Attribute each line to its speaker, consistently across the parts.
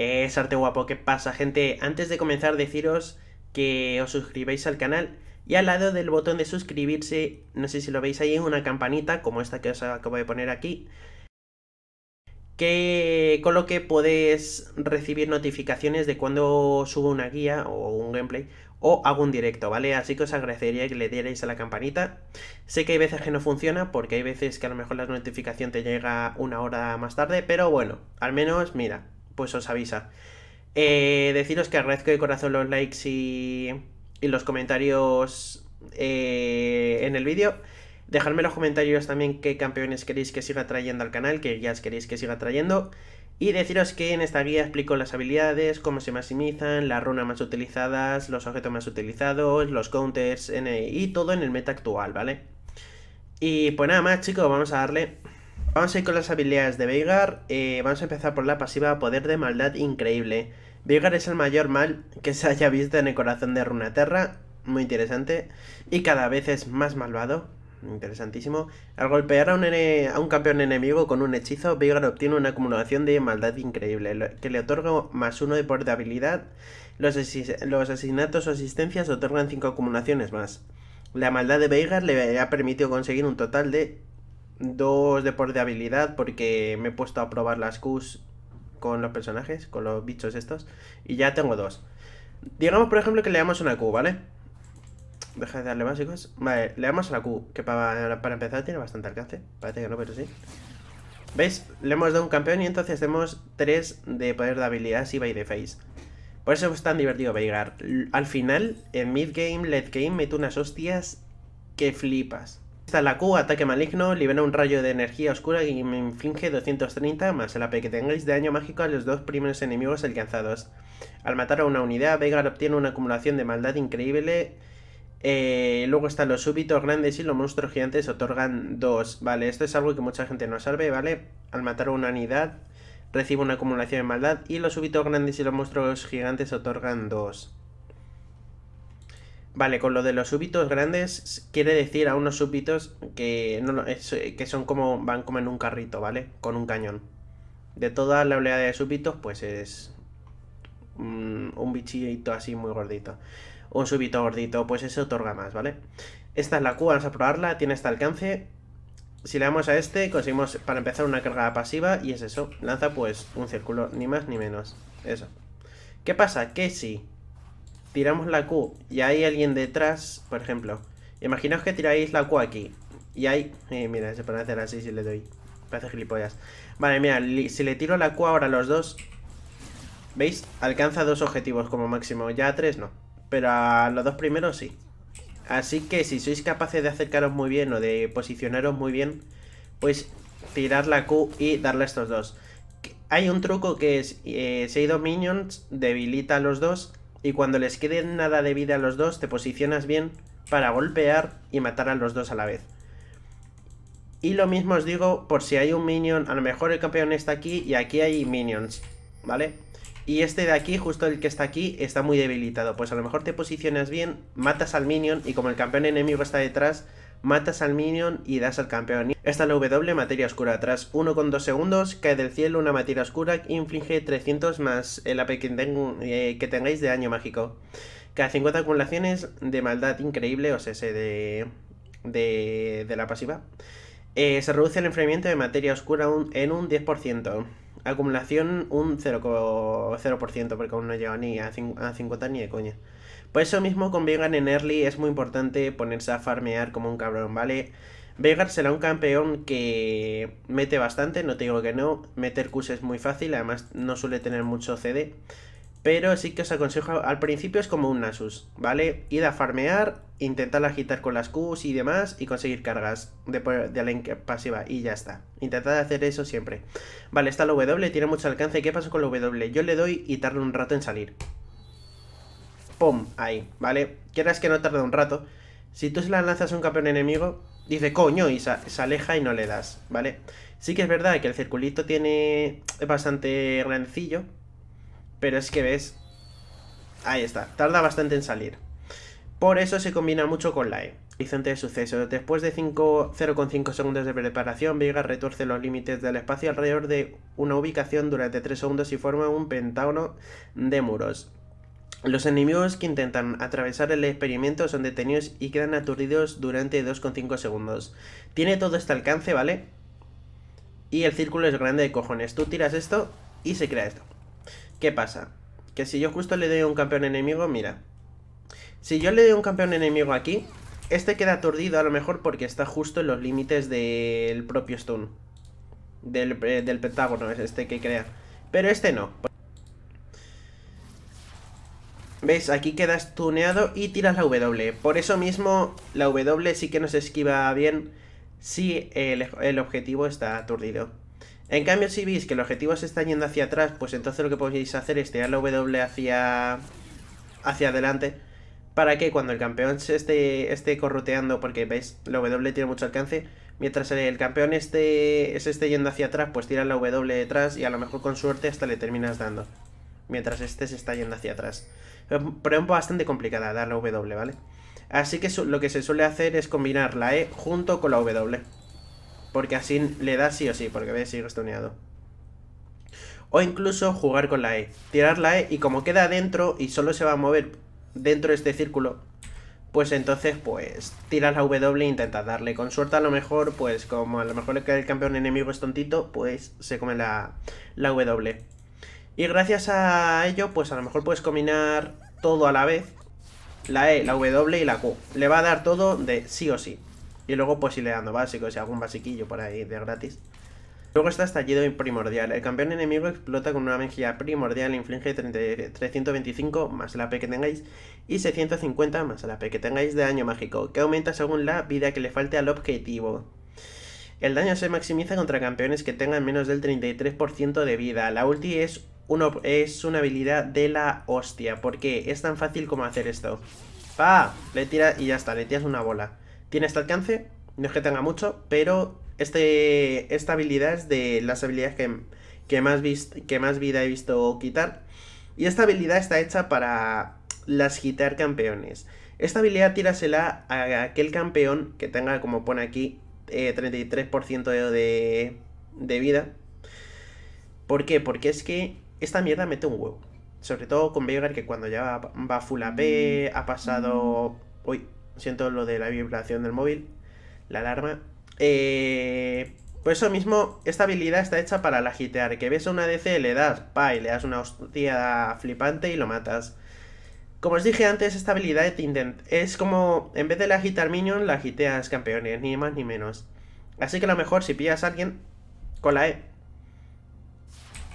Speaker 1: Es arte guapo, ¿qué pasa gente? Antes de comenzar deciros que os suscribáis al canal y al lado del botón de suscribirse, no sé si lo veis ahí, una campanita como esta que os acabo de poner aquí, que con lo que podéis recibir notificaciones de cuando subo una guía o un gameplay o hago un directo, ¿vale? Así que os agradecería que le dierais a la campanita. Sé que hay veces que no funciona porque hay veces que a lo mejor la notificación te llega una hora más tarde, pero bueno, al menos mira, pues os avisa. Eh, deciros que agradezco de corazón los likes y, los comentarios eh, en el vídeo. Dejadme los comentarios también qué campeones queréis que siga trayendo al canal, qué guías queréis que siga trayendo. Y deciros que en esta guía explico las habilidades, cómo se maximizan, las runas más utilizadas, los objetos más utilizados, los counters y todo en el meta actual, ¿vale? Y pues nada más chicos, vamos a darle... Vamos a ir con las habilidades de Veigar. Eh, vamos a empezar por la pasiva Poder de Maldad Increíble. Veigar es el mayor mal que se haya visto en el corazón de Runeterra. Muy interesante. Y cada vez es más malvado. Interesantísimo. Al golpear a un, campeón enemigo con un hechizo, Veigar obtiene una acumulación de maldad increíble, que le otorga más uno de poder de habilidad. Los, los asesinatos o asistencias otorgan cinco acumulaciones más. La maldad de Veigar le ha permitido conseguir un total de dos de poder de habilidad porque me he puesto a probar las Qs con los personajes, con los bichos estos, y ya tengo dos. Digamos, por ejemplo, que le damos una Q, ¿vale? Deja de darle básicos. Vale, le damos a la Q, que para, empezar tiene bastante alcance. Parece que no, pero sí. ¿Veis? Le hemos dado un campeón y entonces tenemos tres de poder de habilidad si y de face. Por eso es tan divertido veigar. Al final, en mid game, late game, meto unas hostias que flipas la Q, ataque maligno, libera un rayo de energía oscura y me inflige 230 más el AP que tengáis de daño mágico a los dos primeros enemigos alcanzados. Al matar a una unidad, Vegar obtiene una acumulación de maldad increíble. Eh, luego están los súbitos grandes y los monstruos gigantes otorgan 2. Vale, esto es algo que mucha gente no sabe, ¿vale? Al matar a una unidad, recibe una acumulación de maldad y los súbitos grandes y los monstruos gigantes otorgan 2. Vale, con lo de los súbitos grandes, quiere decir a unos súbitos que, no, eh, que son como, van como en un carrito, ¿vale? Con un cañón. De toda la oleada de súbitos, pues es un, bichito así muy gordito. Un súbito gordito, pues ese otorga más, ¿vale? Esta es la Q, vamos a probarla, tiene este alcance. Si le damos a este, conseguimos para empezar una carga pasiva y es eso. Lanza pues un círculo, ni más ni menos. Eso. ¿Qué pasa? Que si tiramos la Q y hay alguien detrás, por ejemplo, imaginaos que tiráis la Q aquí y hay... Eh, mira, se pueden hacer así si le doy. Parece gilipollas. Vale, mira, si le tiro la Q ahora a los dos, ¿veis? Alcanza dos objetivos como máximo, ya a tres no, pero a los dos primeros sí. Así que si sois capaces de acercaros muy bien o de posicionaros muy bien, pues tirar la Q y darle a estos dos. Hay un truco que es, eh, si minions, debilita a los dos y cuando les quede nada de vida a los dos, te posicionas bien para golpear y matar a los dos a la vez. Y lo mismo os digo por si hay un minion, a lo mejor el campeón está aquí y aquí hay minions, ¿vale? Y este de aquí, justo el que está aquí, está muy debilitado. Pues a lo mejor te posicionas bien, matas al minion y como el campeón enemigo está detrás, matas al minion y das al campeón. Esta es la W materia oscura, tras 1,2 segundos cae del cielo una materia oscura que inflige 300 más el AP eh, que, tengáis de daño mágico. Cada 50 acumulaciones de maldad increíble, o sea, de, de, la pasiva. Eh, se reduce el enfriamiento de materia oscura en un 10%. Acumulación un 0%, porque aún no llega ni a, 50 ni de coña. Pues eso mismo con Veigar en early es muy importante ponerse a farmear como un cabrón, ¿vale? Veigar será un campeón que mete bastante, no te digo que no, meter Qs es muy fácil, además no suele tener mucho CD. Pero sí que os aconsejo, al principio es como un Nasus, ¿vale? Id a farmear, intentar agitar con las Qs y demás y conseguir cargas de, de pasiva y ya está. Intentad hacer eso siempre. Vale, está la W, tiene mucho alcance. ¿Qué pasa con la W? Yo le doy y tarda un rato en salir. ¡pum! Ahí, ¿vale? Quieras que no tarde un rato. Si tú se la lanzas a un campeón enemigo, dice coño y se, aleja y no le das, ¿vale? Sí que es verdad que el circulito tiene bastante grandecillo, pero es que ves, ahí está, tarda bastante en salir. Por eso se combina mucho con la E. Horizonte de suceso. Después de 0,5 segundos de preparación, Vega retuerce los límites del espacio alrededor de una ubicación durante 3 segundos y forma un pentágono de muros. Los enemigos que intentan atravesar el experimento son detenidos y quedan aturdidos durante 2,5 segundos. Tiene todo este alcance, ¿vale? Y el círculo es grande de cojones. Tú tiras esto y se crea esto. ¿Qué pasa? Que si yo justo le doy un campeón enemigo, mira. Si yo le doy un campeón enemigo aquí, este queda aturdido a lo mejor porque está justo en los límites del propio stun. Del, eh, del pentágono, es este que crea. Pero este no. ¿Veis? Aquí quedas tuneado y tiras la W. Por eso mismo, la W sí que nos esquiva bien si el, objetivo está aturdido. En cambio, si veis que el objetivo se está yendo hacia atrás, pues entonces lo que podéis hacer es tirar la W hacia, hacia adelante. Para que cuando el campeón se esté, esté corruteando, porque veis, la W tiene mucho alcance, mientras el campeón se esté yendo hacia atrás, pues tiras la W detrás y a lo mejor con suerte hasta le terminas dando. Mientras este se está yendo hacia atrás. Em, pero es bastante complicada dar la W, ¿vale? Así que lo que se suele hacer es combinar la E junto con la W. Porque así le da sí o sí, porque ves, sigue estoneado. O incluso jugar con la E. Tirar la E y como queda dentro y solo se va a mover dentro de este círculo, pues entonces pues tirar la W e intentas darle. Con suerte a lo mejor, pues como a lo mejor el campeón enemigo es tontito, pues se come la, la W. Y gracias a ello, pues a lo mejor puedes combinar todo a la vez. La E, la W y la Q. Le va a dar todo de sí o sí. Y luego pues si le dando básicos y algún basiquillo por ahí de gratis. Luego está estallido primordial. El campeón enemigo explota con una magia primordial, e inflige 325 más la AP que tengáis y 650 más la AP que tengáis de daño mágico, que aumenta según la vida que le falte al objetivo. El daño se maximiza contra campeones que tengan menos del 33% de vida. La ulti es es una habilidad de la hostia. Porque es tan fácil como hacer esto. ¡Pa! Le tira y ya está, le tiras una bola. Tiene este alcance, no es que tenga mucho, pero este, esta habilidad es de las habilidades que, más que más vida he visto quitar. Y esta habilidad está hecha para las quitar campeones. Esta habilidad tírasela a aquel campeón que tenga, como pone aquí, 33% eh, de, de vida. ¿Por qué? Porque es que esta mierda mete un huevo. Sobre todo con Veigar que cuando ya va full AP, mm. ha pasado... Mm. Uy, siento lo de la vibración del móvil, la alarma. Eh, por eso mismo, esta habilidad está hecha para la gitear, que ves a una DC, le das, pa, le das una hostia flipante y lo matas. Como os dije antes, esta habilidad es como, en vez de la agitar minion, la giteas campeones, ni más ni menos. Así que a lo mejor si pillas a alguien con la E, eh.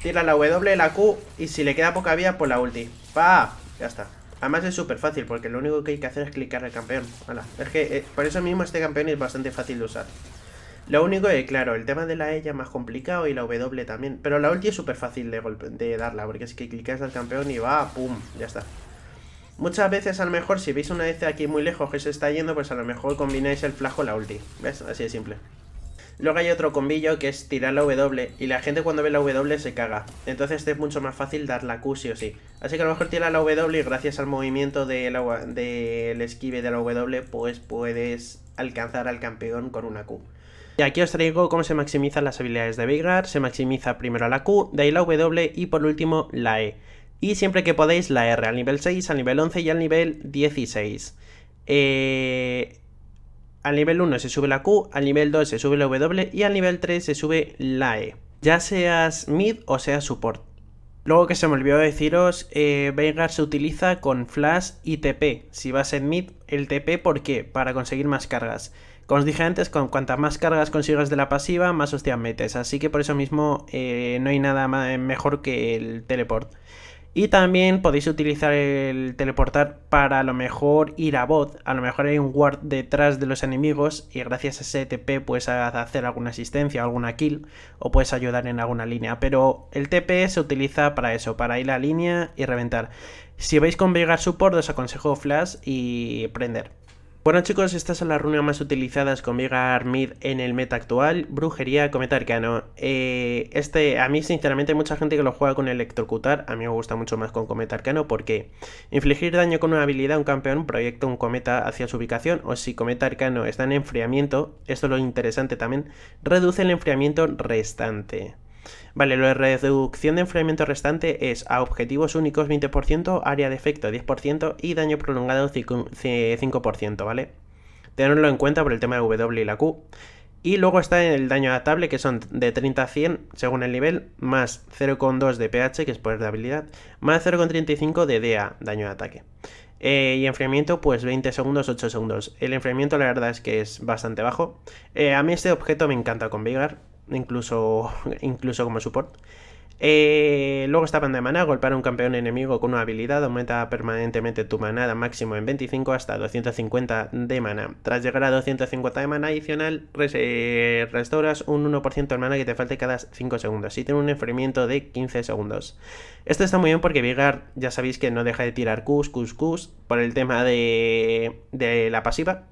Speaker 1: Tira la W, la Q y si le queda poca vida, pues la ulti. ¡Pa! Ya está. Además es súper fácil porque lo único que hay que hacer es clicar al campeón. Es que eh, por eso mismo este campeón es bastante fácil de usar. Lo único es, claro, el tema de la E ya más complicado y la W también. Pero la ulti es súper fácil de, darla porque es que clicas al campeón y va, ¡pum! Ya está. Muchas veces a lo mejor si veis una vez aquí muy lejos que se está yendo, pues a lo mejor combináis el flajo la ulti. ¿Ves? Así de simple. Luego hay otro combillo que es tirar la W y la gente cuando ve la W se caga. Entonces este es mucho más fácil dar la Q sí o sí. Así que a lo mejor tira la W y gracias al movimiento del esquive de la W pues puedes alcanzar al campeón con una Q. Y aquí os traigo cómo se maximizan las habilidades de Veigar. Se maximiza primero la Q, de ahí la W y por último la E. Y siempre que podéis la R al nivel 6, al nivel 11 y al nivel 16. Eh... Al nivel 1 se sube la Q, al nivel 2 se sube la W y al nivel 3 se sube la E. Ya seas mid o sea support. Luego que se me olvidó deciros, eh, Veigar se utiliza con flash y TP. Si vas en mid, el TP, ¿por qué? Para conseguir más cargas. Como os dije antes, con cuantas más cargas consigas de la pasiva, más hostias metes. Así que por eso mismo eh, no hay nada mejor que el teleport. Y también podéis utilizar el teleportar para a lo mejor ir a bot, a lo mejor hay un ward detrás de los enemigos y gracias a ese TP puedes hacer alguna asistencia, alguna kill o puedes ayudar en alguna línea, pero el TP se utiliza para eso, para ir a línea y reventar. Si vais con Vegar Support os aconsejo Flash y prender. Bueno chicos, estas son las runas más utilizadas con Vega Armid en el meta actual, brujería, cometa arcano. Eh, este, a mí sinceramente hay mucha gente que lo juega con electrocutar, a mí me gusta mucho más con cometa arcano porque infligir daño con una habilidad a un campeón proyecta un cometa hacia su ubicación o si cometa arcano está en enfriamiento, esto es lo interesante también, reduce el enfriamiento restante. Vale, la reducción de enfriamiento restante es a objetivos únicos 20%, área de efecto 10% y daño prolongado 5%, ¿vale? Tenerlo en cuenta por el tema de W y la Q. Y luego está el daño adaptable, que son de 30 a 100 según el nivel, más 0,2 de pH, que es poder de habilidad, más 0,35 de DA, daño de ataque. Eh, y enfriamiento, pues 20 segundos, 8 segundos. El enfriamiento, la verdad es que es bastante bajo. Eh, a mí este objeto me encanta con Vigar, incluso, incluso como support. Eh, luego está banda de mana, golpear a un campeón enemigo con una habilidad aumenta permanentemente tu manada máximo en 25 hasta 250 de mana Tras llegar a 250 de mana adicional, eh, restauras un 1% de mana que te falte cada 5 segundos y tiene un enfriamiento de 15 segundos. Esto está muy bien porque Vigar ya sabéis que no deja de tirar Qs, cus, Qs por el tema de, la pasiva.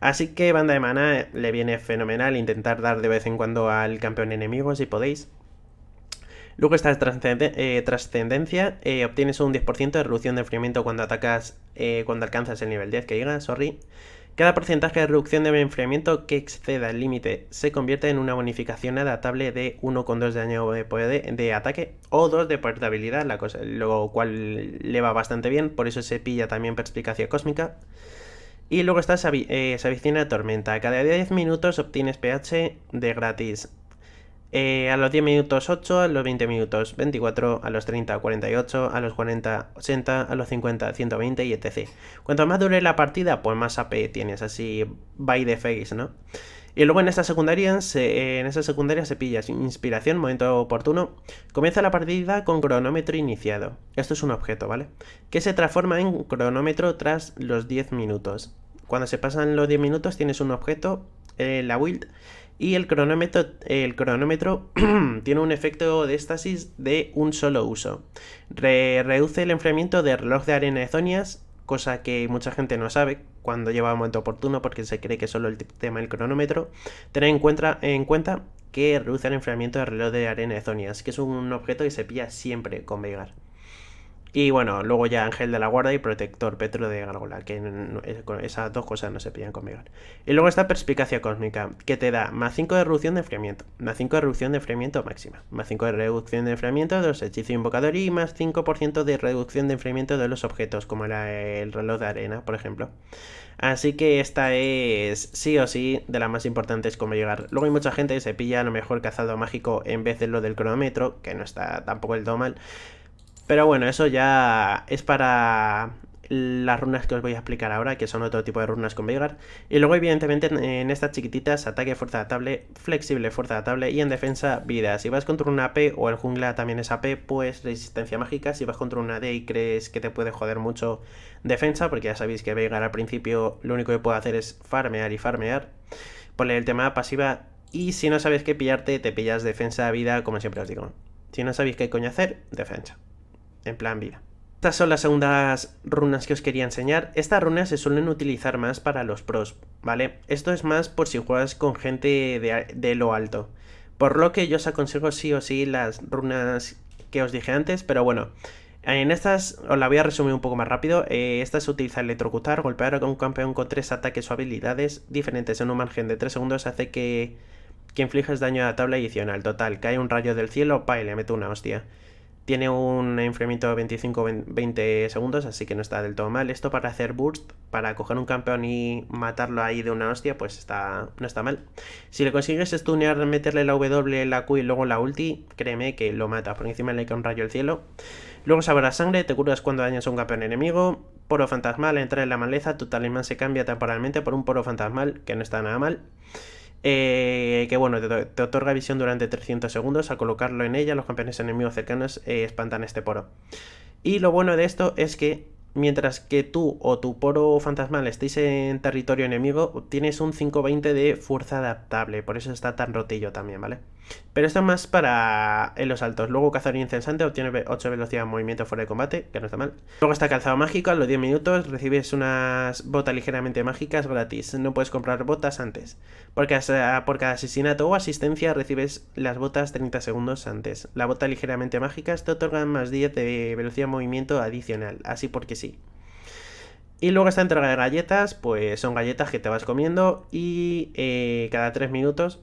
Speaker 1: Así que banda de maná le viene fenomenal intentar dar de vez en cuando al campeón enemigo si podéis. Luego está eh, trascendencia, eh, obtienes un 10% de reducción de enfriamiento cuando atacas, eh, cuando alcanzas el nivel 10 que llega, sorry. Cada porcentaje de reducción de enfriamiento que exceda el límite se convierte en una bonificación adaptable de 1,2 de daño de, ataque o 2 de portabilidad, la cosa, lo cual le va bastante bien, por eso se pilla también perspicacia cósmica. Y luego está Savicina de Tormenta. Cada 10 minutos obtienes PH de gratis. Eh, a los 10 minutos 8, a los 20 minutos 24, a los 30 48, a los 40 80, a los 50 120 y etc. Cuanto más dure la partida, pues más AP tienes, así by the face, ¿no? Y luego en esta secundaria se, eh, en secundaria se pilla inspiración, momento oportuno. Comienza la partida con cronómetro iniciado. Esto es un objeto, ¿vale? Que se transforma en cronómetro tras los 10 minutos. Cuando se pasan los 10 minutos tienes un objeto, eh, la build, y el cronómetro, tiene un efecto de éxtasis de un solo uso. reduce el enfriamiento del reloj de arena de Zonias, cosa que mucha gente no sabe cuando lleva un momento oportuno porque se cree que solo el tema del cronómetro. Tener en cuenta, en cuenta que reduce el enfriamiento del reloj de arena de Zonias, que es un objeto que se pilla siempre con vegar. Y bueno, luego ya Ángel de la Guarda y Protector Petro de Gárgola, que eh, esas dos cosas no se pillan conmigo. Y luego está Perspicacia Cósmica, que te da más 5 de reducción de enfriamiento, más 5 de reducción de enfriamiento máxima, más 5 de reducción de enfriamiento de los hechizos invocadores y más 5% de reducción de enfriamiento de los objetos, como el reloj de arena, por ejemplo. Así que esta es sí o sí de las más importantes como llegar. Luego hay mucha gente que se pilla a lo mejor cazado mágico en vez de lo del cronómetro, que no está tampoco el todo mal. Pero bueno, eso ya es para las runas que os voy a explicar ahora, que son otro tipo de runas con Veigar. Y luego, evidentemente, en estas chiquititas, ataque, fuerza de flexible, fuerza de y en defensa, vida. Si vas contra una AP o el jungla también es AP, pues resistencia mágica. Si vas contra una D y crees que te puede joder mucho defensa, porque ya sabéis que Veigar al principio lo único que puede hacer es farmear y farmear. Ponle el tema pasiva y si no sabes qué pillarte, te pillas defensa, vida, como siempre os digo. Si no sabéis qué coño hacer, defensa en plan vida. Estas son las segundas runas que os quería enseñar. Estas runas se suelen utilizar más para los pros, ¿vale? Esto es más por si juegas con gente de, lo alto. Por lo que yo os aconsejo sí o sí las runas que os dije antes, pero bueno, en estas, os la voy a resumir un poco más rápido. Eh, esta se utiliza electrocutar, golpear a un campeón con tres ataques o habilidades diferentes en un margen de 3 segundos hace que, que infliges daño a la tabla adicional. Total, cae un rayo del cielo, pa, le meto una hostia. Tiene un enfriamiento de 25-20 segundos, así que no está del todo mal. Esto para hacer burst, para coger un campeón y matarlo ahí de una hostia, pues está, no está mal. Si le consigues stunear, meterle la W, la Q y luego la ulti, créeme que lo mata. Por encima le cae un rayo al cielo. Luego sabrá sangre, te curas cuando dañas a un campeón enemigo. Poro fantasmal, entra en la maleza, tu talismán se cambia temporalmente por un poro fantasmal, que no está nada mal. Eh, que bueno, te, otorga visión durante 300 segundos. Al colocarlo en ella, los campeones enemigos cercanos eh, espantan este poro. Y lo bueno de esto es que mientras que tú o tu poro fantasmal estéis en territorio enemigo, tienes un 520 de fuerza adaptable, por eso está tan rotillo también, ¿vale? Pero esto es más para en los altos. Luego cazador incensante obtiene 8 velocidad de movimiento fuera de combate, que no está mal. Luego está calzado mágico, a los 10 minutos recibes unas botas ligeramente mágicas gratis. No puedes comprar botas antes, porque por cada asesinato o asistencia recibes las botas 30 segundos antes. la bota ligeramente Mágica te otorgan más 10 de velocidad de movimiento adicional, así porque si y luego esta entrega de galletas, pues son galletas que te vas comiendo y eh, cada 3 minutos,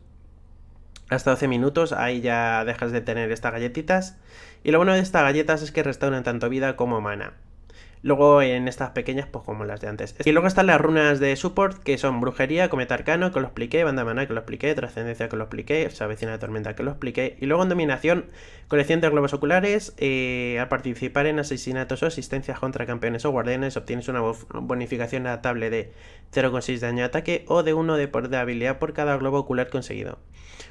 Speaker 1: hasta 12 minutos, ahí ya dejas de tener estas galletitas. Y lo bueno de estas galletas es que restauran tanto vida como mana. Luego en estas pequeñas, pues como las de antes. Y luego están las runas de support, que son brujería, cometa arcano, que lo expliqué, banda maná, que lo expliqué, trascendencia, que lo expliqué, vecina de tormenta, que lo expliqué. Y luego en dominación, colección de globos oculares, eh, al participar en asesinatos o asistencias contra campeones o guardianes, obtienes una bonificación adaptable de 0,6 de daño de ataque o de 1 de poder de habilidad por cada globo ocular conseguido.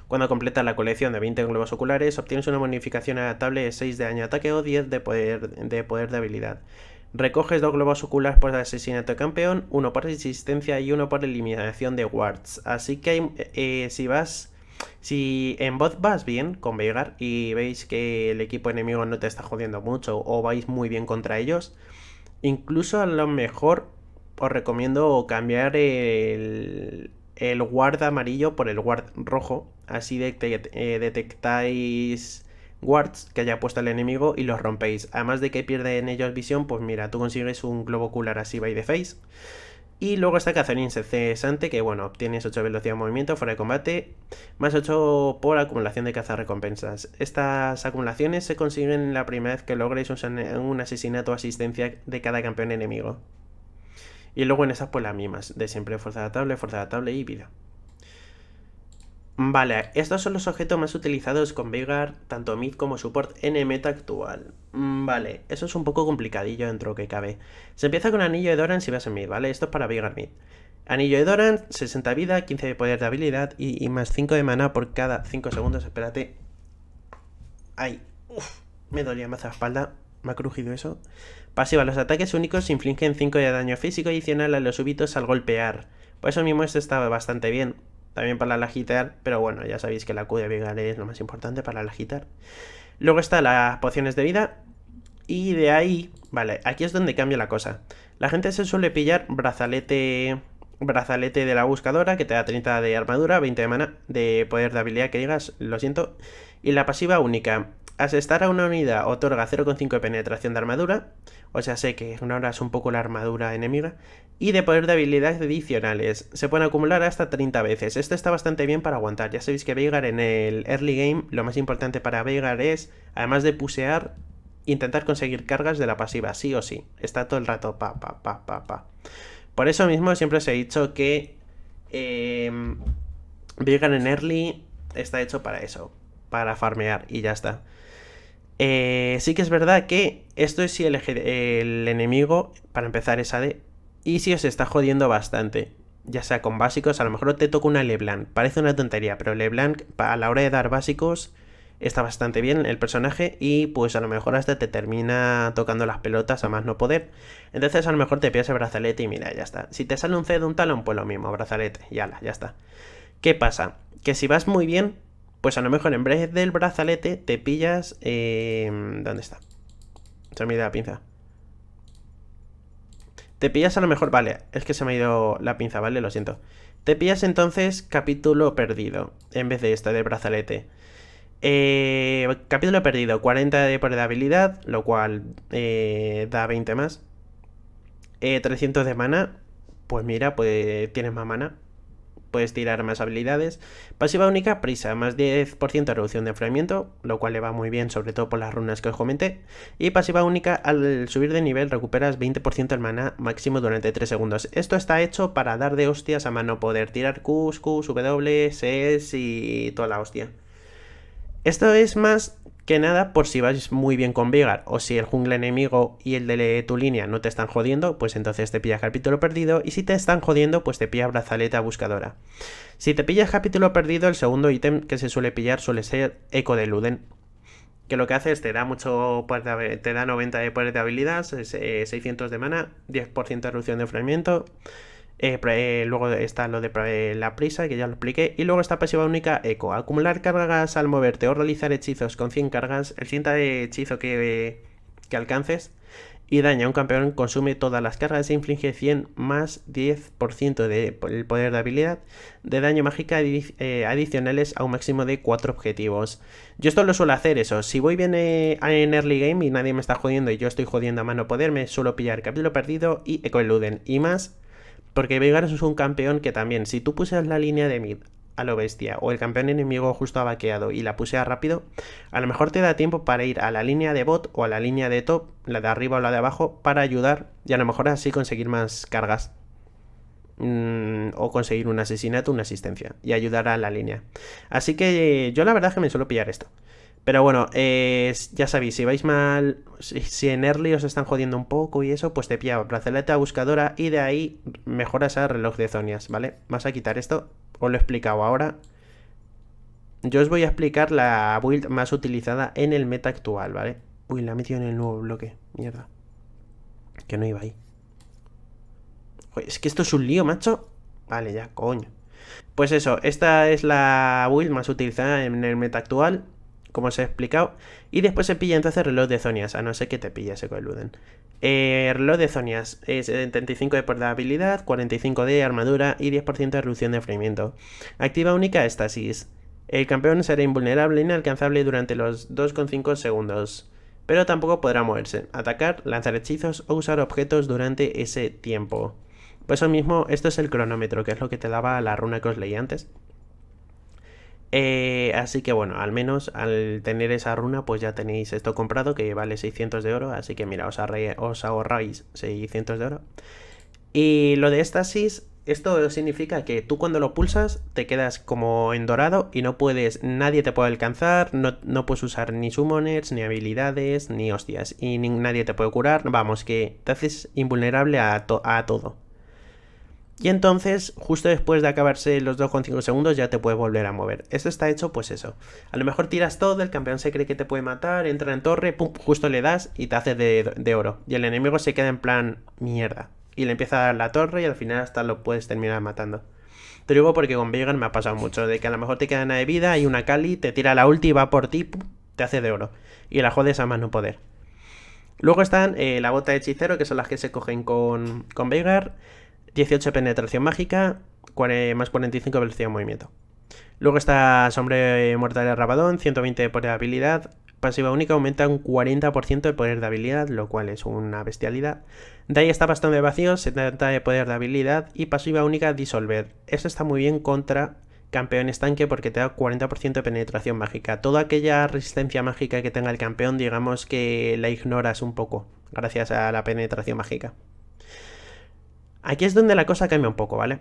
Speaker 1: Cuando completas la colección de 20 globos oculares, obtienes una bonificación adaptable de 6 de daño de ataque o 10 de poder de, poder de habilidad. Recoges dos globos oculares por asesinato campeón, uno por resistencia y uno por eliminación de wards. Así que eh, si vas. Si en bot vas bien con Veigar y veis que el equipo enemigo no te está jodiendo mucho o vais muy bien contra ellos, incluso a lo mejor os recomiendo cambiar el, el guard amarillo por el guard rojo. Así eh, detectáis wards que haya puesto al enemigo y los rompéis. Además de que pierde en ellos visión, pues mira, tú consigues un globo ocular así by the face. Y luego está Cazarín incesante, que bueno, obtienes 8 velocidad de movimiento fuera de combate, más 8 por acumulación de caza recompensas Estas acumulaciones se consiguen la primera vez que logres un asesinato o asistencia de cada campeón enemigo. Y luego en esas pues las mismas, de siempre fuerza adaptable, fuerza adaptable y vida. Vale, estos son los objetos más utilizados con Veigar, tanto mid como support en meta actual. Mm, vale, eso es un poco complicadillo dentro que cabe. Se empieza con anillo de Doran si vas en mid, ¿vale? Esto es para Veigar mid. Anillo de Doran, 60 vida, 15 de poder de habilidad y, más 5 de mana por cada 5 segundos. Espérate. Ay, uff, me dolía más la espalda. Me ha crujido eso. Pasiva, los ataques únicos infligen 5 de daño físico adicional a los súbitos al golpear. Por eso mismo esto estaba bastante bien también para la gitar pero bueno, ya sabéis que la Q de Vigar es lo más importante para la agitar. Luego está las pociones de vida, y de ahí, vale, aquí es donde cambia la cosa. La gente se suele pillar brazalete brazalete de la buscadora que te da 30 de armadura, 20 de mana, de poder de habilidad que digas, lo siento, y la pasiva única, asestar a una unidad otorga 0,5 de penetración de armadura, o sea, sé que ignoras un poco la armadura enemiga, y de poder de habilidades adicionales. Se pueden acumular hasta 30 veces. Esto está bastante bien para aguantar. Ya sabéis que Veigar en el early game, lo más importante para Veigar es, además de pusear, intentar conseguir cargas de la pasiva, sí o sí. Está todo el rato pa, pa, pa, pa, pa. Por eso mismo siempre os he dicho que eh, Veigar en early está hecho para eso, para farmear y ya está. Eh, sí que es verdad que esto es si el, enemigo, para empezar, es AD. Y si os está jodiendo bastante, ya sea con básicos, a lo mejor te toca una Leblanc. Parece una tontería, pero Leblanc a la hora de dar básicos está bastante bien el personaje y pues a lo mejor hasta te termina tocando las pelotas a más no poder. Entonces a lo mejor te pides el brazalete y mira, ya está. Si te sale un C de un talón, pues lo mismo, brazalete, ya la, ya está. ¿Qué pasa? Que si vas muy bien, pues a lo mejor en vez del brazalete te pillas... Eh, ¿Dónde está? Se me ha ido la pinza. Te pillas a lo mejor... Vale, es que se me ha ido la pinza, ¿vale? Lo siento. Te pillas entonces capítulo perdido. En vez de esta de brazalete. Eh, capítulo perdido. 40 de por habilidad, lo cual eh, da 20 más. 300 de mana. Pues mira, pues tienes más mana. Puedes tirar más habilidades. Pasiva única, prisa, más 10% de reducción de enfriamiento, lo cual le va muy bien, sobre todo por las runas que os comenté. Y pasiva única, al subir de nivel recuperas 20% de mana máximo durante 3 segundos. Esto está hecho para dar de hostias a mano poder tirar Q, Q, W, S y toda la hostia. Esto es más que nada por si vas muy bien con Vigar o si el jungle enemigo y el de tu línea no te están jodiendo, pues entonces te pillas capítulo perdido y si te están jodiendo, pues te pilla brazaleta buscadora. Si te pillas capítulo perdido, el segundo ítem que se suele pillar suele ser Eco de Luden. Que lo que hace es te da mucho te da 90 de poder de habilidad, 600 eh, de mana, 10% de reducción de enfriamiento eh, eh, luego está lo de la prisa, que ya lo expliqué. Y luego está pasiva única eco. Acumular cargas al moverte o realizar hechizos con 100 cargas. El cinta de hechizo que, alcances y daña a un campeón consume todas las cargas e inflige 100 más 10% del poder de habilidad de daño mágica eh, adicionales a un máximo de 4 objetivos. Yo esto lo suelo hacer eso, si voy bien en early game y nadie me está jodiendo y yo estoy jodiendo a mano poderme me suelo pillar capítulo perdido y eco eluden y más porque Veigarus es un campeón que también, si tú puses la línea de mid a lo bestia o el campeón enemigo justo ha vaqueado y la pusea rápido, a lo mejor te da tiempo para ir a la línea de bot o a la línea de top, la de arriba o la de abajo, para ayudar y a lo mejor así conseguir más cargas. Mm, o conseguir un asesinato, una asistencia y ayudar a la línea. Así que yo la verdad que me suelo pillar esto. Pero bueno, eh, ya sabéis, si vais mal, si, en early os están jodiendo un poco y eso, pues te pillaba a buscadora y de ahí mejoras a reloj de zonias, ¿vale? Vas a quitar esto, os lo he explicado ahora. Yo os voy a explicar la build más utilizada en el meta actual, ¿vale? Uy, la he metido en el nuevo bloque, mierda. Que no iba ahí. es que esto es un lío, macho. Vale, ya, coño. Pues eso, esta es la build más utilizada en el meta actual como os he explicado. Y después se pilla entonces reloj de zonias, a no ser que te pilla se eh, el reloj de zonias, es 75 de portabilidad, 45 de armadura y 10% de reducción de enfriamiento. Activa única estasis. El campeón será invulnerable e inalcanzable durante los 2,5 segundos, pero tampoco podrá moverse, atacar, lanzar hechizos o usar objetos durante ese tiempo. Pues eso mismo, esto es el cronómetro, que es lo que te daba la runa que os leí antes. Eh, así que bueno, al menos al tener esa runa pues ya tenéis esto comprado que vale 600 de oro, así que mira, os, os ahorráis 600 de oro. Y lo de éstasis esto significa que tú cuando lo pulsas te quedas como en dorado y no puedes, nadie te puede alcanzar, no, puedes usar ni summoners, ni habilidades, ni hostias, y nadie te puede curar, vamos, que te haces invulnerable a, a todo. Y entonces, justo después de acabarse los 2,5 segundos, ya te puedes volver a mover. Esto está hecho, pues eso. A lo mejor tiras todo, el campeón se cree que te puede matar, entra en torre, pum, justo le das y te hace de, oro. Y el enemigo se queda en plan, mierda. Y le empieza a dar la torre y al final hasta lo puedes terminar matando. Pero digo porque con Veigar me ha pasado mucho, de que a lo mejor te queda una de vida y una Kali, te tira la ulti, va por ti, te hace de oro. Y la jodes a más no poder. Luego están eh, la bota de hechicero, que son las que se cogen con, con Veigar. 18 penetración mágica, más 45 velocidad de movimiento. Luego está Sombre Mortal de Rabadón, 120 de poder de habilidad. Pasiva única aumenta un 40% de poder de habilidad, lo cual es una bestialidad. De ahí está bastón de vacío, 70 de poder de habilidad. Y pasiva única disolver. Eso está muy bien contra campeón estanque porque te da 40% de penetración mágica. Toda aquella resistencia mágica que tenga el campeón, digamos que la ignoras un poco, gracias a la penetración mágica. Aquí es donde la cosa cambia un poco, ¿vale?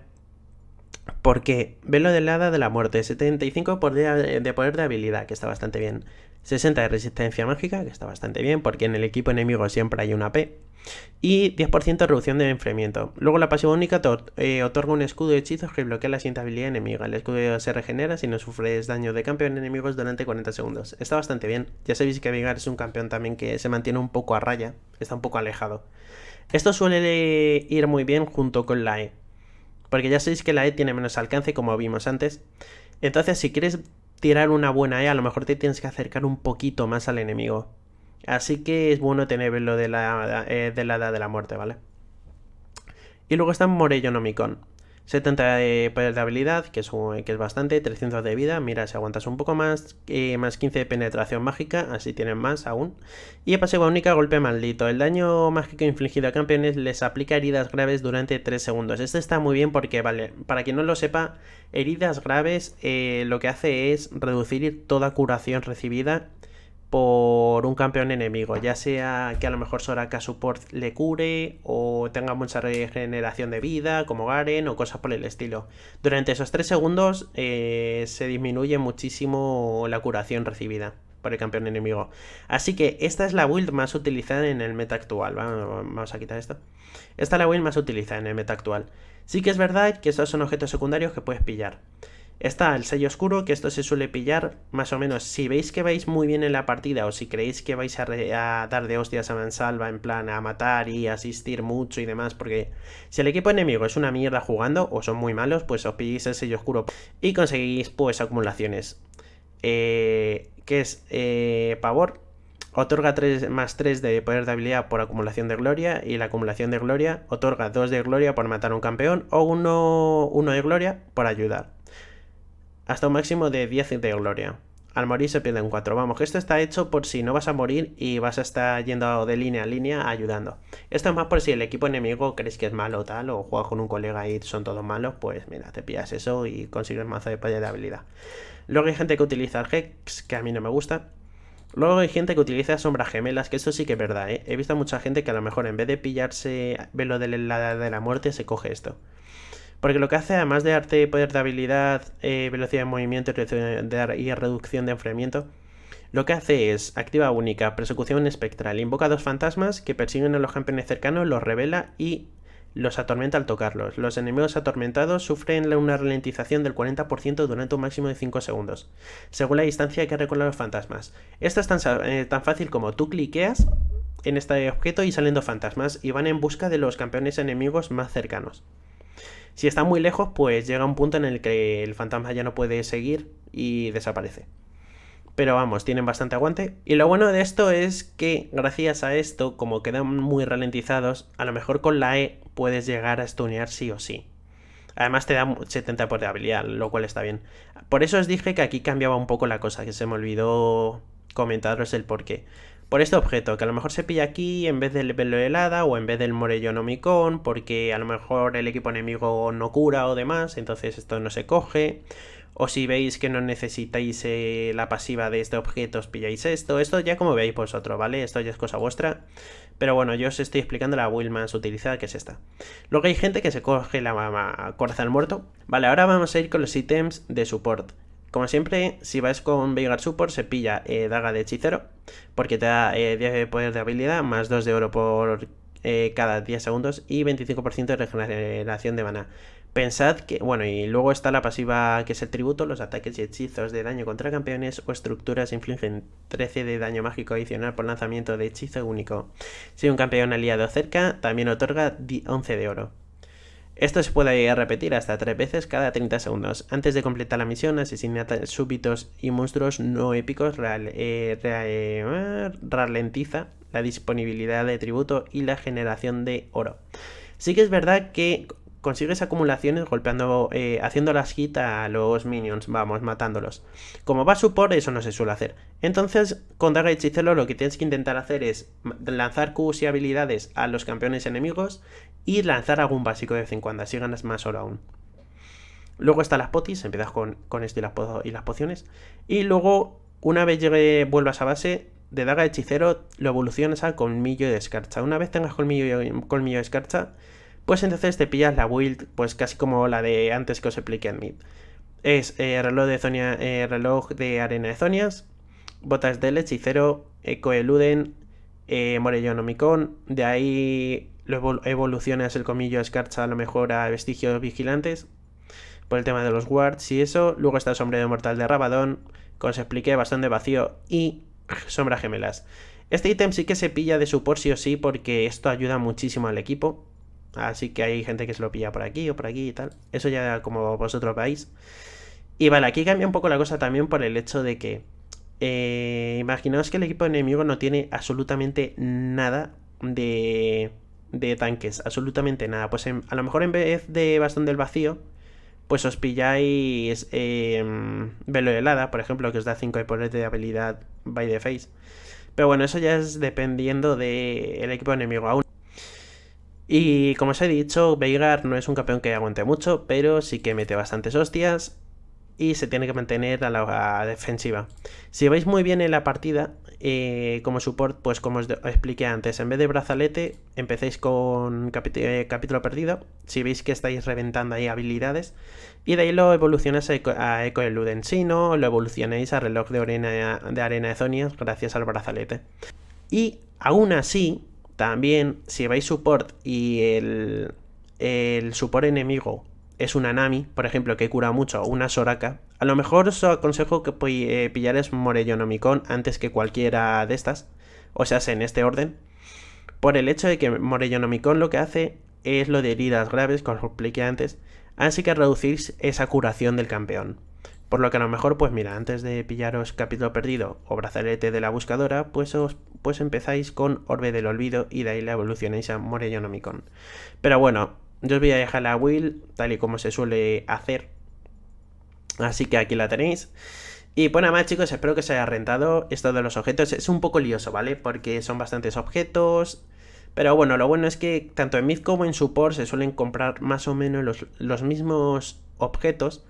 Speaker 1: Porque velo del hada de la muerte, 75 de, de poder de habilidad, que está bastante bien. 60 de resistencia mágica, que está bastante bien, porque en el equipo enemigo siempre hay una P. Y 10% de reducción de enfriamiento. Luego la pasiva única eh, otorga un escudo de hechizos que bloquea la siguiente habilidad enemiga. El escudo se regenera si no sufres daño de campeón enemigos durante 40 segundos. Está bastante bien. Ya sabéis que Vigar es un campeón también que se mantiene un poco a raya, está un poco alejado. Esto suele ir muy bien junto con la E, porque ya sabéis que la E tiene menos alcance como vimos antes. Entonces si quieres tirar una buena E a lo mejor te tienes que acercar un poquito más al enemigo. Así que es bueno tener lo de la, eh, de la edad de la muerte, ¿vale? Y luego está Morellonomicon. 70 de habilidad, que es, que es bastante, 300 de vida, mira si aguantas un poco más, eh, más 15 de penetración mágica, así tienen más aún. Y pasiva única, golpe maldito. El daño mágico infligido a campeones les aplica heridas graves durante 3 segundos. Este está muy bien porque, vale, para quien no lo sepa, heridas graves eh, lo que hace es reducir toda curación recibida por un campeón enemigo, ya sea que a lo mejor Soraka Support le cure o tenga mucha regeneración de vida como Garen o cosas por el estilo. Durante esos 3 segundos eh, se disminuye muchísimo la curación recibida por el campeón enemigo. Así que esta es la build más utilizada en el meta actual. Vamos a quitar esto. Esta es la build más utilizada en el meta actual. Sí que es verdad que estos son objetos secundarios que puedes pillar. Está el sello oscuro, que esto se suele pillar más o menos si veis que vais muy bien en la partida o si creéis que vais a, dar de hostias a mansalva en plan a matar y asistir mucho y demás, porque si el equipo enemigo es una mierda jugando o son muy malos, pues os pilléis el sello oscuro y conseguís pues acumulaciones. Eh, que es eh, pavor, otorga 3 más 3 de poder de habilidad por acumulación de gloria y la acumulación de gloria otorga 2 de gloria por matar a un campeón o 1 de gloria por ayudar hasta un máximo de 10 de gloria. Al morir se pierden 4. Vamos, que esto está hecho por si no vas a morir y vas a estar yendo de línea a línea ayudando. Esto es más por si el equipo enemigo crees que es malo o tal, o juegas con un colega y son todos malos, pues mira, te pillas eso y consigues mazo de palla de habilidad. Luego hay gente que utiliza el Hex, que a mí no me gusta. Luego hay gente que utiliza sombras gemelas, que eso sí que es verdad, ¿eh? He visto mucha gente que a lo mejor en vez de pillarse velo de de la muerte se coge esto. Porque lo que hace, además de arte, poder de habilidad, eh, velocidad de movimiento y reducción de enfriamiento, lo que hace es activa única, persecución espectral, invoca dos fantasmas que persiguen a los campeones cercanos, los revela y los atormenta al tocarlos. Los enemigos atormentados sufren una ralentización del 40% durante un máximo de 5 segundos, según la distancia que recorren los fantasmas. Esto es tan, eh, tan fácil como tú cliqueas en este objeto y salen dos fantasmas y van en busca de los campeones enemigos más cercanos. Si está muy lejos, pues llega un punto en el que el fantasma ya no puede seguir y desaparece. Pero vamos, tienen bastante aguante. Y lo bueno de esto es que gracias a esto, como quedan muy ralentizados, a lo mejor con la E puedes llegar a stunear sí o sí. Además te da 70 por de habilidad, lo cual está bien. Por eso os dije que aquí cambiaba un poco la cosa, que se me olvidó comentaros el porqué por este objeto, que a lo mejor se pilla aquí en vez del velo helada o en vez del nomicón, porque a lo mejor el equipo enemigo no cura o demás, entonces esto no se coge. O si veis que no necesitáis eh, la pasiva de este objeto, os pilláis esto. Esto ya como veis vosotros, ¿vale? Esto ya es cosa vuestra. Pero bueno, yo os estoy explicando la build más utilizada, que es esta. Luego hay gente que se coge la, mamá del muerto. Vale, ahora vamos a ir con los ítems de support. Como siempre, si vas con Veigar Support, se pilla eh, Daga de Hechicero, porque te da 10 eh, de poder de habilidad, más 2 de oro por eh, cada 10 segundos y 25% de regeneración de mana. Pensad que, bueno, y luego está la pasiva que es el tributo, los ataques y hechizos de daño contra campeones o estructuras infligen 13 de daño mágico adicional por lanzamiento de hechizo único. Si un campeón aliado cerca, también otorga 11 de oro. Esto se puede repetir hasta tres veces cada 30 segundos. Antes de completar la misión, asesina súbitos y monstruos no épicos eh, eh, ralentiza la disponibilidad de tributo y la generación de oro. Sí que es verdad que consigues acumulaciones golpeando, eh, haciendo las hit a los minions, vamos, matándolos. Como va a supor, eso no se suele hacer. Entonces, con Daga Hechicero lo que tienes que intentar hacer es lanzar Qs y habilidades a los campeones enemigos y lanzar algún básico de 50, en ganas más oro aún. Luego están las potis, empiezas con, con esto y las, pociones. Y luego, una vez llegue, vuelvas a base, de daga hechicero lo evolucionas a colmillo de escarcha. Una vez tengas colmillo, colmillo de escarcha, pues entonces te pillas la build, pues casi como la de antes que os expliqué en mid. Es eh, reloj, de zonia, eh, reloj de arena de zonias, botas del hechicero, eco eluden eh, Morellón Omicón, de ahí Luego evolucionas el comillo escarcha a lo mejor a vestigios vigilantes. Por el tema de los wards y eso. Luego está el sombrero Mortal de Rabadón. Como os expliqué, bastante vacío. Y Sombra Gemelas. Este ítem sí que se pilla de su por sí o sí porque esto ayuda muchísimo al equipo. Así que hay gente que se lo pilla por aquí o por aquí y tal. Eso ya como vosotros veis. Y vale, aquí cambia un poco la cosa también por el hecho de que... Eh, imaginaos que el equipo enemigo no tiene absolutamente nada de de tanques, absolutamente nada. Pues a lo mejor en vez de bastón del vacío, pues os pilláis eh, velo helada, por ejemplo, que os da 5 poder de habilidad by the face. Pero bueno, eso ya es dependiendo del equipo enemigo aún. Y como os he dicho, Veigar no es un campeón que aguante mucho, pero sí que mete bastantes hostias y se tiene que mantener a la defensiva. Si veis muy bien en la partida, eh, como support, pues como os, expliqué antes, en vez de brazalete, empecéis con eh, capítulo perdido. Si veis que estáis reventando ahí habilidades, y de ahí lo evolucionáis a Eco, el lo evolucionáis a reloj de arena de, arena Zonias gracias al brazalete. Y aún así, también si vais support y el, el support enemigo es una Nami, por ejemplo, que cura mucho, una Soraka, a lo mejor os aconsejo que eh, pillares Morellonomicon antes que cualquiera de estas, o sea, en este orden, por el hecho de que Morellonomicon lo que hace es lo de heridas graves, como os expliqué antes, así que reducís esa curación del campeón. Por lo que a lo mejor, pues mira, antes de pillaros capítulo perdido o brazalete de la buscadora, pues os pues empezáis con Orbe del Olvido y de ahí la evolucionáis a Morellonomicon. Pero bueno, yo os voy a dejar la Will, tal y como se suele hacer, Así que aquí la tenéis. Y bueno, más chicos, espero que os haya rentado esto de los objetos. Es un poco lioso, ¿vale? Porque son bastantes objetos. Pero bueno, lo bueno es que tanto en Mid como en Support se suelen comprar más o menos los, mismos objetos.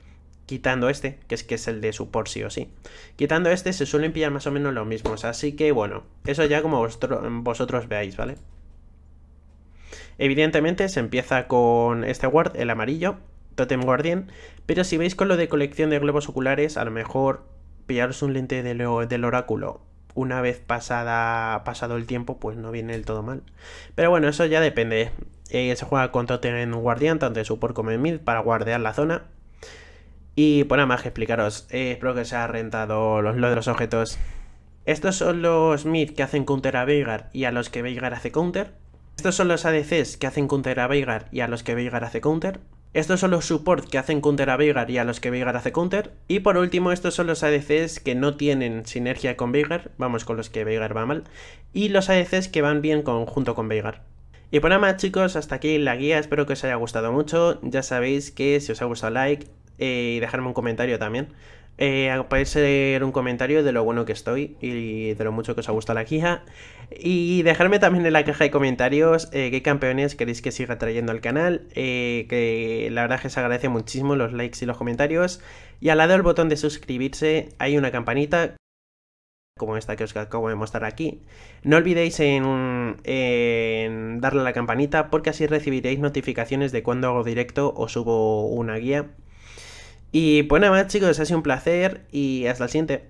Speaker 1: Quitando este, que es que es el de Support sí o sí. Quitando este se suelen pillar más o menos los mismos. Así que bueno, eso ya como vosotros, veáis, ¿vale? Evidentemente se empieza con este ward, el amarillo, Totem Guardian. Pero si veis con lo de colección de globos oculares, a lo mejor pillaros un lente del oráculo una vez pasada, pasado el tiempo, pues no viene del todo mal. Pero bueno, eso ya depende. Eh, se juega con Totem Guardian, tanto de support como de mid, para guardear la zona. Y por nada más que explicaros, eh, espero que os ha rentado los, lo de los objetos. Estos son los mid que hacen counter a Veigar y a los que Veigar hace counter. Estos son los ADCs que hacen counter a Veigar y a los que Veigar hace counter. Estos son los supports que hacen counter a Veigar y a los que Veigar hace counter. Y por último, estos son los ADCs que no tienen sinergia con Veigar, vamos con los que Veigar va mal, y los ADCs que van bien junto con Veigar. Y por nada más chicos, hasta aquí la guía, espero que os haya gustado mucho, ya sabéis que si os ha gustado like, eh, y dejarme un comentario también. Eh, puede ser un comentario de lo bueno que estoy y de lo mucho que os ha gustado la guía. Y dejarme también en la caja de comentarios eh, qué campeones queréis que siga trayendo al canal. Eh, que la verdad es que se agradece muchísimo los likes y los comentarios. Y al lado del botón de suscribirse hay una campanita como esta que os acabo de mostrar aquí. No olvidéis en, en darle a la campanita porque así recibiréis notificaciones de cuando hago directo o subo una guía. Y pues nada más chicos, ha sido un placer y hasta el siguiente.